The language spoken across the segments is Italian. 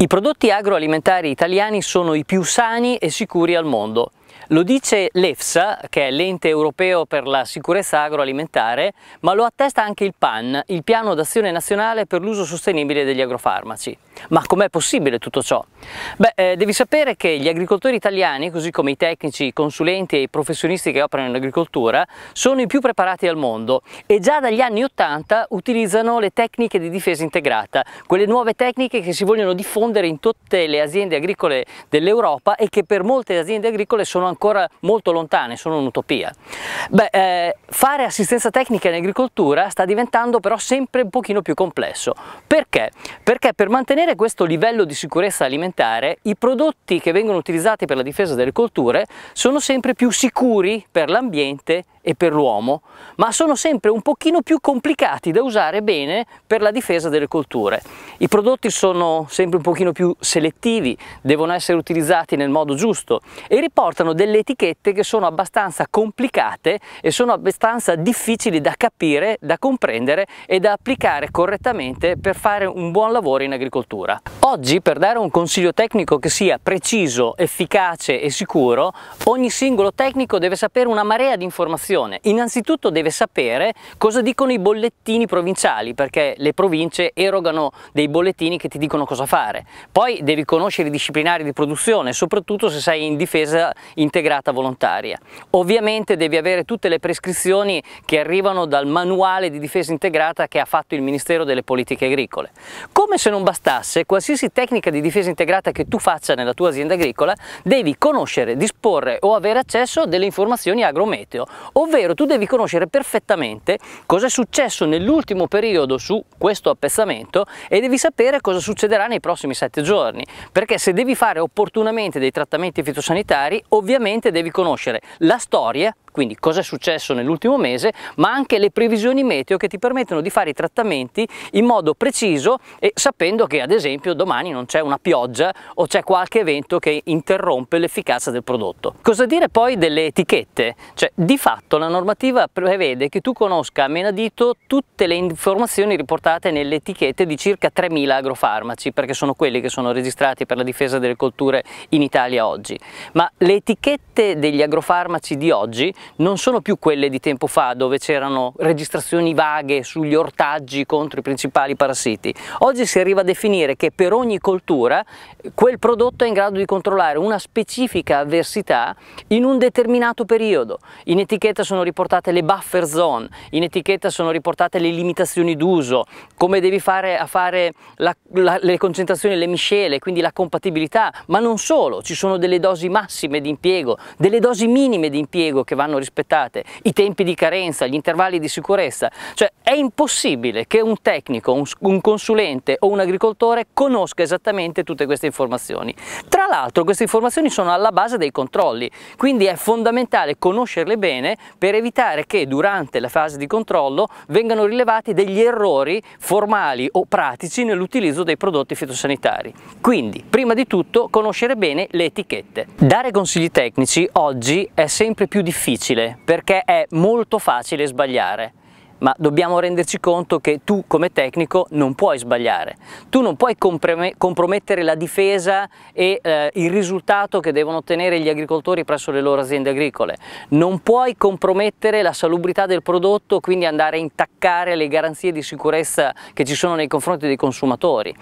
I prodotti agroalimentari italiani sono i più sani e sicuri al mondo. Lo dice l'EFSA, che è l'ente europeo per la sicurezza agroalimentare, ma lo attesta anche il PAN, il Piano d'Azione Nazionale per l'uso sostenibile degli agrofarmaci. Ma com'è possibile tutto ciò? Beh, eh, devi sapere che gli agricoltori italiani, così come i tecnici, i consulenti e i professionisti che operano in agricoltura, sono i più preparati al mondo e già dagli anni 80 utilizzano le tecniche di difesa integrata, quelle nuove tecniche che si vogliono diffondere in tutte le aziende agricole dell'Europa e che per molte aziende agricole sono ancora molto lontane, sono un'utopia. Beh, eh, fare assistenza tecnica in agricoltura sta diventando però sempre un pochino più complesso. Perché? Perché per mantenere questo livello di sicurezza alimentare i prodotti che vengono utilizzati per la difesa delle colture sono sempre più sicuri per l'ambiente e per l'uomo, ma sono sempre un pochino più complicati da usare bene per la difesa delle colture. I prodotti sono sempre un pochino più selettivi, devono essere utilizzati nel modo giusto e riportano delle etichette che sono abbastanza complicate e sono abbastanza difficili da capire, da comprendere e da applicare correttamente per fare un buon lavoro in agricoltura. Oggi per dare un consiglio tecnico che sia preciso, efficace e sicuro, ogni singolo tecnico deve sapere una marea di informazioni. Innanzitutto deve sapere cosa dicono i bollettini provinciali perché le province erogano dei dei bollettini che ti dicono cosa fare. Poi devi conoscere i disciplinari di produzione, soprattutto se sei in difesa integrata volontaria. Ovviamente devi avere tutte le prescrizioni che arrivano dal manuale di difesa integrata che ha fatto il Ministero delle Politiche Agricole. Come se non bastasse, qualsiasi tecnica di difesa integrata che tu faccia nella tua azienda agricola, devi conoscere, disporre o avere accesso delle informazioni agrometeo, ovvero tu devi conoscere perfettamente cosa è successo nell'ultimo periodo su questo appezzamento e devi sapere cosa succederà nei prossimi 7 giorni, perché se devi fare opportunamente dei trattamenti fitosanitari, ovviamente devi conoscere la storia quindi cosa è successo nell'ultimo mese, ma anche le previsioni meteo che ti permettono di fare i trattamenti in modo preciso e sapendo che ad esempio domani non c'è una pioggia o c'è qualche evento che interrompe l'efficacia del prodotto. Cosa dire poi delle etichette? Cioè di fatto la normativa prevede che tu conosca a dito tutte le informazioni riportate nelle etichette di circa 3.000 agrofarmaci perché sono quelli che sono registrati per la difesa delle colture in Italia oggi. Ma le etichette degli agrofarmaci di oggi non sono più quelle di tempo fa dove c'erano registrazioni vaghe sugli ortaggi contro i principali parassiti. Oggi si arriva a definire che per ogni coltura quel prodotto è in grado di controllare una specifica avversità in un determinato periodo. In etichetta sono riportate le buffer zone, in etichetta sono riportate le limitazioni d'uso, come devi fare a fare la, la, le concentrazioni, le miscele, quindi la compatibilità, ma non solo, ci sono delle dosi massime di impiego, delle dosi minime di impiego che vanno vengono rispettate, i tempi di carenza, gli intervalli di sicurezza, cioè è impossibile che un tecnico, un, un consulente o un agricoltore conosca esattamente tutte queste informazioni. Tra l'altro queste informazioni sono alla base dei controlli, quindi è fondamentale conoscerle bene per evitare che durante la fase di controllo vengano rilevati degli errori formali o pratici nell'utilizzo dei prodotti fitosanitari. Quindi, prima di tutto, conoscere bene le etichette. Dare consigli tecnici oggi è sempre più difficile difficile perché è molto facile sbagliare ma dobbiamo renderci conto che tu come tecnico non puoi sbagliare, tu non puoi compromettere la difesa e eh, il risultato che devono ottenere gli agricoltori presso le loro aziende agricole, non puoi compromettere la salubrità del prodotto, quindi andare a intaccare le garanzie di sicurezza che ci sono nei confronti dei consumatori,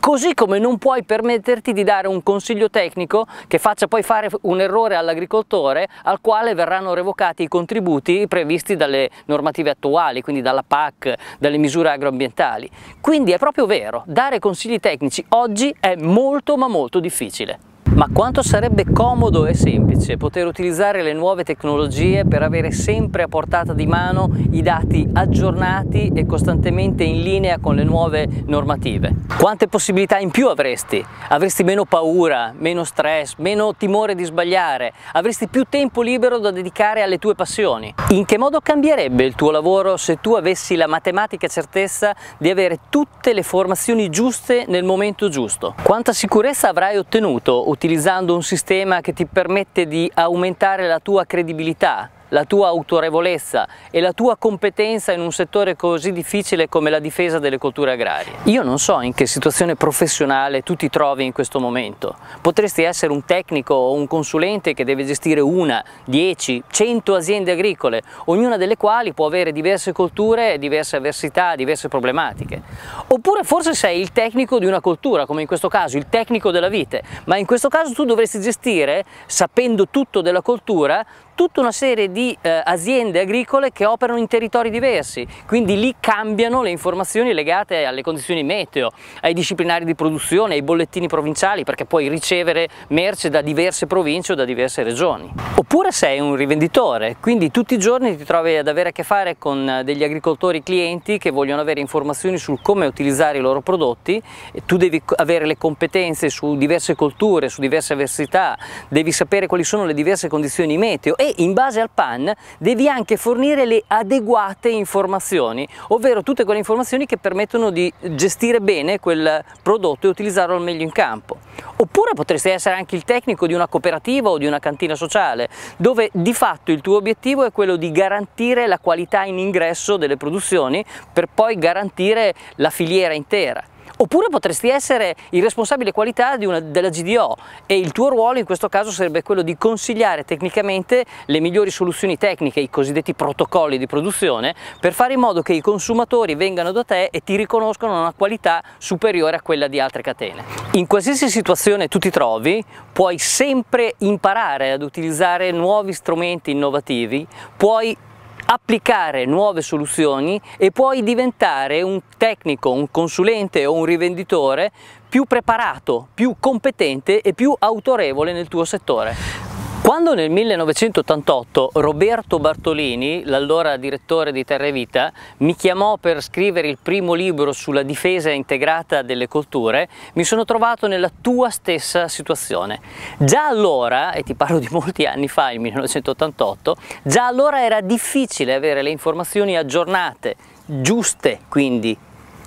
così come non puoi permetterti di dare un consiglio tecnico che faccia poi fare un errore all'agricoltore al quale verranno revocati i contributi previsti dalle normative attuali quindi dalla PAC, dalle misure agroambientali. Quindi è proprio vero, dare consigli tecnici oggi è molto ma molto difficile. Ma quanto sarebbe comodo e semplice poter utilizzare le nuove tecnologie per avere sempre a portata di mano i dati aggiornati e costantemente in linea con le nuove normative. Quante possibilità in più avresti? Avresti meno paura, meno stress, meno timore di sbagliare, avresti più tempo libero da dedicare alle tue passioni. In che modo cambierebbe il tuo lavoro se tu avessi la matematica certezza di avere tutte le formazioni giuste nel momento giusto? Quanta sicurezza avrai ottenuto utilizzando utilizzando un sistema che ti permette di aumentare la tua credibilità la tua autorevolezza e la tua competenza in un settore così difficile come la difesa delle colture agrarie. Io non so in che situazione professionale tu ti trovi in questo momento. Potresti essere un tecnico o un consulente che deve gestire una, dieci, cento aziende agricole, ognuna delle quali può avere diverse colture, diverse avversità, diverse problematiche. Oppure forse sei il tecnico di una coltura, come in questo caso il tecnico della vite, ma in questo caso tu dovresti gestire, sapendo tutto della coltura, tutta una serie di eh, aziende agricole che operano in territori diversi, quindi lì cambiano le informazioni legate alle condizioni meteo, ai disciplinari di produzione, ai bollettini provinciali, perché puoi ricevere merce da diverse province o da diverse regioni. Oppure sei un rivenditore, quindi tutti i giorni ti trovi ad avere a che fare con eh, degli agricoltori clienti che vogliono avere informazioni su come utilizzare i loro prodotti, e tu devi avere le competenze su diverse colture, su diverse avversità, devi sapere quali sono le diverse condizioni meteo e in base al PAN devi anche fornire le adeguate informazioni, ovvero tutte quelle informazioni che permettono di gestire bene quel prodotto e utilizzarlo al meglio in campo. Oppure potresti essere anche il tecnico di una cooperativa o di una cantina sociale, dove di fatto il tuo obiettivo è quello di garantire la qualità in ingresso delle produzioni per poi garantire la filiera intera. Oppure potresti essere il responsabile qualità una, della GDO e il tuo ruolo in questo caso sarebbe quello di consigliare tecnicamente le migliori soluzioni tecniche, i cosiddetti protocolli di produzione, per fare in modo che i consumatori vengano da te e ti riconoscono una qualità superiore a quella di altre catene. In qualsiasi situazione tu ti trovi, puoi sempre imparare ad utilizzare nuovi strumenti innovativi, puoi applicare nuove soluzioni e puoi diventare un tecnico, un consulente o un rivenditore più preparato, più competente e più autorevole nel tuo settore. Quando nel 1988 Roberto Bartolini, l'allora direttore di Terra e Vita, mi chiamò per scrivere il primo libro sulla difesa integrata delle colture, mi sono trovato nella tua stessa situazione. Già allora, e ti parlo di molti anni fa, il 1988, già allora era difficile avere le informazioni aggiornate, giuste quindi,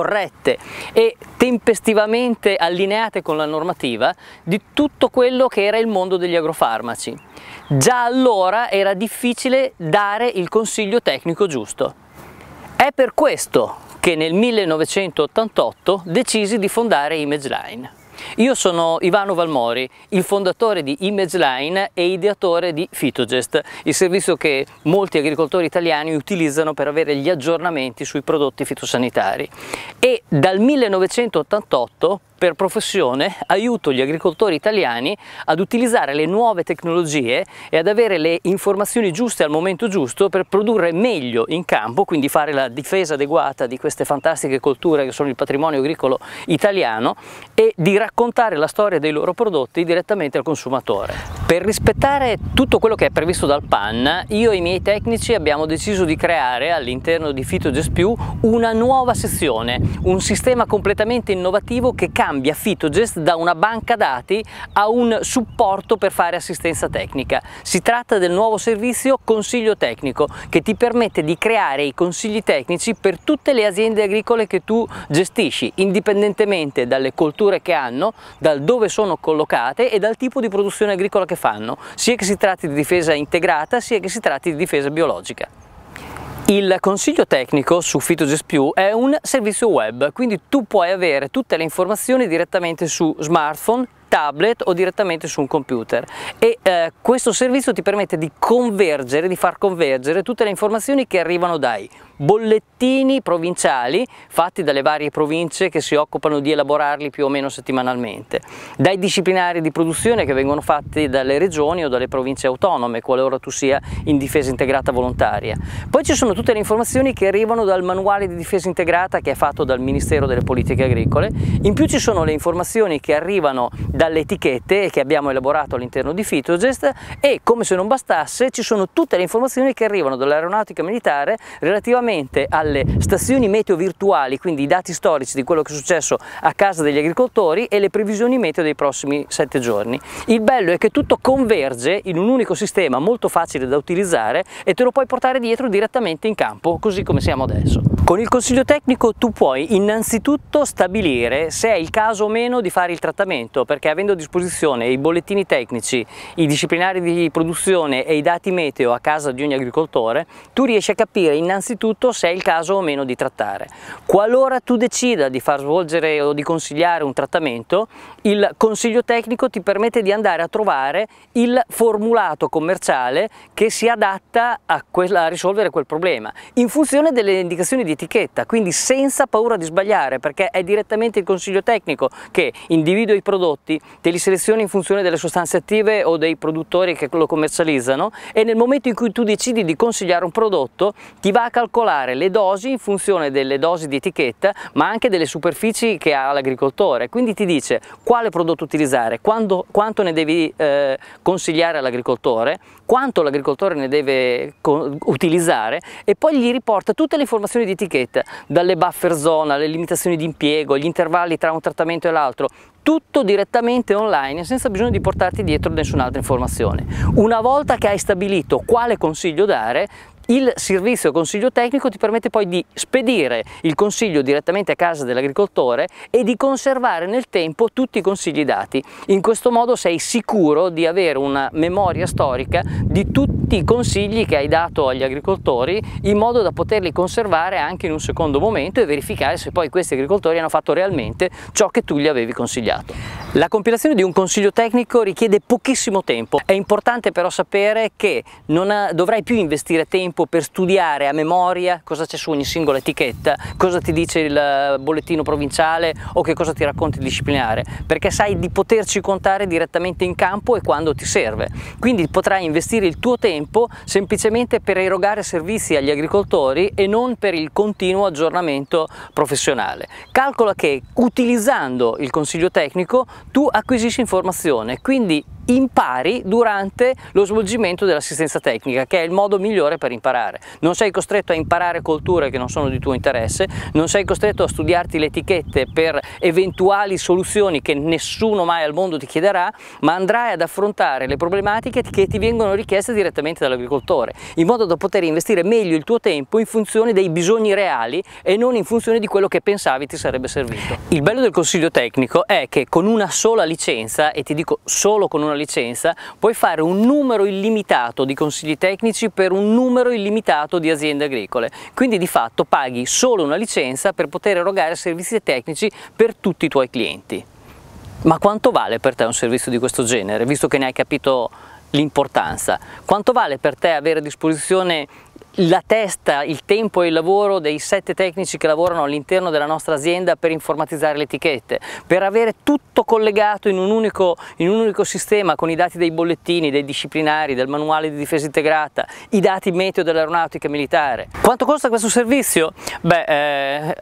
corrette e tempestivamente allineate con la normativa di tutto quello che era il mondo degli agrofarmaci. Già allora era difficile dare il consiglio tecnico giusto. È per questo che nel 1988 decisi di fondare ImageLine. Io sono Ivano Valmori, il fondatore di ImageLine e ideatore di Fitogest, il servizio che molti agricoltori italiani utilizzano per avere gli aggiornamenti sui prodotti fitosanitari. E dal 1988 per professione aiuto gli agricoltori italiani ad utilizzare le nuove tecnologie e ad avere le informazioni giuste al momento giusto per produrre meglio in campo, quindi fare la difesa adeguata di queste fantastiche colture che sono il patrimonio agricolo italiano e di raccogliere raccontare la storia dei loro prodotti direttamente al consumatore. Per rispettare tutto quello che è previsto dal PAN, io e i miei tecnici abbiamo deciso di creare all'interno di FitoGest Più una nuova sezione, un sistema completamente innovativo che cambia FitoGest da una banca dati a un supporto per fare assistenza tecnica. Si tratta del nuovo servizio Consiglio Tecnico che ti permette di creare i consigli tecnici per tutte le aziende agricole che tu gestisci, indipendentemente dalle colture che hanno fanno, dal dove sono collocate e dal tipo di produzione agricola che fanno, sia che si tratti di difesa integrata sia che si tratti di difesa biologica. Il consiglio tecnico su PhytoGest Più è un servizio web, quindi tu puoi avere tutte le informazioni direttamente su smartphone, tablet o direttamente su un computer e eh, questo servizio ti permette di convergere, di far convergere tutte le informazioni che arrivano dai bollettini provinciali fatti dalle varie province che si occupano di elaborarli più o meno settimanalmente, dai disciplinari di produzione che vengono fatti dalle regioni o dalle province autonome, qualora tu sia in difesa integrata volontaria. Poi ci sono tutte le informazioni che arrivano dal manuale di difesa integrata che è fatto dal Ministero delle Politiche Agricole, in più ci sono le informazioni che arrivano dalle etichette che abbiamo elaborato all'interno di Fitogest e come se non bastasse ci sono tutte le informazioni che arrivano dall'aeronautica militare relativamente direttamente alle stazioni meteo virtuali, quindi i dati storici di quello che è successo a casa degli agricoltori e le previsioni meteo dei prossimi sette giorni. Il bello è che tutto converge in un unico sistema molto facile da utilizzare e te lo puoi portare dietro direttamente in campo, così come siamo adesso. Con il consiglio tecnico tu puoi innanzitutto stabilire se è il caso o meno di fare il trattamento, perché avendo a disposizione i bollettini tecnici, i disciplinari di produzione e i dati meteo a casa di ogni agricoltore, tu riesci a capire innanzitutto punto se è il caso o meno di trattare. Qualora tu decida di far svolgere o di consigliare un trattamento, il consiglio tecnico ti permette di andare a trovare il formulato commerciale che si adatta a, quella, a risolvere quel problema, in funzione delle indicazioni di etichetta, quindi senza paura di sbagliare, perché è direttamente il consiglio tecnico che individua i prodotti, te li seleziona in funzione delle sostanze attive o dei produttori che lo commercializzano e nel momento in cui tu decidi di consigliare un prodotto ti va a calcolare calcolare le dosi in funzione delle dosi di etichetta ma anche delle superfici che ha l'agricoltore, quindi ti dice quale prodotto utilizzare, quando, quanto ne devi eh, consigliare all'agricoltore, quanto l'agricoltore ne deve utilizzare e poi gli riporta tutte le informazioni di etichetta, dalle buffer zone alle limitazioni di impiego, gli intervalli tra un trattamento e l'altro, tutto direttamente online senza bisogno di portarti dietro nessun'altra informazione. Una volta che hai stabilito quale consiglio dare, il servizio consiglio tecnico ti permette poi di spedire il consiglio direttamente a casa dell'agricoltore e di conservare nel tempo tutti i consigli dati. In questo modo sei sicuro di avere una memoria storica di tutti i consigli che hai dato agli agricoltori in modo da poterli conservare anche in un secondo momento e verificare se poi questi agricoltori hanno fatto realmente ciò che tu gli avevi consigliato. La compilazione di un consiglio tecnico richiede pochissimo tempo, è importante però sapere che non dovrai più investire tempo tempo per studiare a memoria cosa c'è su ogni singola etichetta, cosa ti dice il eh, bollettino provinciale o che cosa ti racconti il disciplinare, perché sai di poterci contare direttamente in campo e quando ti serve. Quindi potrai investire il tuo tempo semplicemente per erogare servizi agli agricoltori e non per il continuo aggiornamento professionale. Calcola che utilizzando il consiglio tecnico tu acquisisci informazione, quindi impari durante lo svolgimento dell'assistenza tecnica, che è il modo migliore per imparare. Non sei costretto a imparare colture che non sono di tuo interesse, non sei costretto a studiarti le etichette per eventuali soluzioni che nessuno mai al mondo ti chiederà, ma andrai ad affrontare le problematiche che ti vengono richieste direttamente dall'agricoltore, in modo da poter investire meglio il tuo tempo in funzione dei bisogni reali e non in funzione di quello che pensavi ti sarebbe servito. Il bello del consiglio tecnico è che con una sola licenza, e ti dico solo con una licenza puoi fare un numero illimitato di consigli tecnici per un numero illimitato di aziende agricole, quindi di fatto paghi solo una licenza per poter erogare servizi tecnici per tutti i tuoi clienti. Ma quanto vale per te un servizio di questo genere, visto che ne hai capito l'importanza? Quanto vale per te avere a disposizione la testa, il tempo e il lavoro dei sette tecnici che lavorano all'interno della nostra azienda per informatizzare le etichette, per avere tutto collegato in un, unico, in un unico sistema con i dati dei bollettini, dei disciplinari, del manuale di difesa integrata, i dati meteo dell'aeronautica militare. Quanto costa questo servizio? Beh, eh,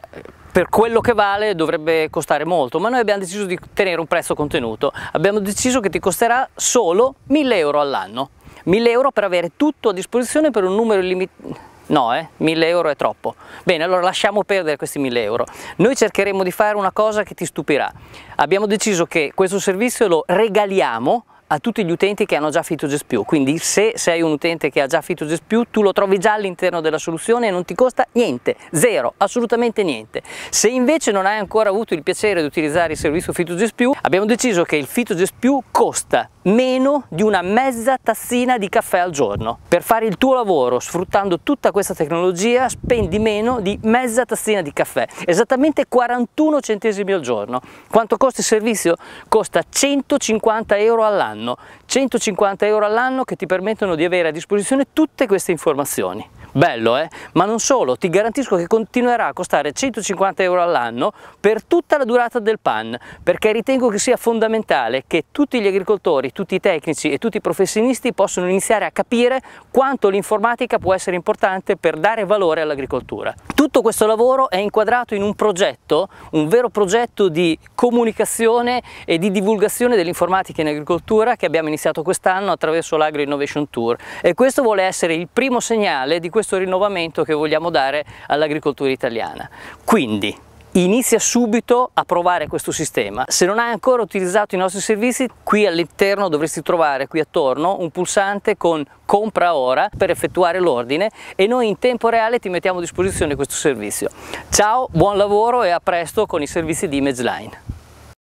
per quello che vale dovrebbe costare molto, ma noi abbiamo deciso di tenere un prezzo contenuto. Abbiamo deciso che ti costerà solo 1000 euro all'anno. 1000 euro per avere tutto a disposizione per un numero illimitato No, eh, 1000 euro è troppo. Bene, allora lasciamo perdere questi 1000 euro. Noi cercheremo di fare una cosa che ti stupirà. Abbiamo deciso che questo servizio lo regaliamo a tutti gli utenti che hanno già FitoGest Più, quindi se sei un utente che ha già FitoGest Più tu lo trovi già all'interno della soluzione e non ti costa niente, zero, assolutamente niente. Se invece non hai ancora avuto il piacere di utilizzare il servizio FitoGest Più, abbiamo deciso che il FitoGest Più costa meno di una mezza tazzina di caffè al giorno. Per fare il tuo lavoro sfruttando tutta questa tecnologia spendi meno di mezza tazzina di caffè, esattamente 41 centesimi al giorno. Quanto costa il servizio? Costa 150 euro all'anno, 150 euro all'anno che ti permettono di avere a disposizione tutte queste informazioni bello eh? Ma non solo, ti garantisco che continuerà a costare 150 euro all'anno per tutta la durata del PAN, perché ritengo che sia fondamentale che tutti gli agricoltori, tutti i tecnici e tutti i professionisti possano iniziare a capire quanto l'informatica può essere importante per dare valore all'agricoltura. Tutto questo lavoro è inquadrato in un progetto, un vero progetto di comunicazione e di divulgazione dell'informatica in agricoltura che abbiamo iniziato quest'anno attraverso l'Agro Innovation Tour e questo vuole essere il primo segnale di questo stesso rinnovamento che vogliamo dare all'agricoltura italiana. Quindi inizia subito a provare questo sistema. Se non hai ancora utilizzato i nostri servizi, qui all'interno dovresti trovare qui attorno un pulsante con compra ora per effettuare l'ordine e noi in tempo reale ti mettiamo a disposizione questo servizio. Ciao, buon lavoro e a presto con i servizi di ImageLine.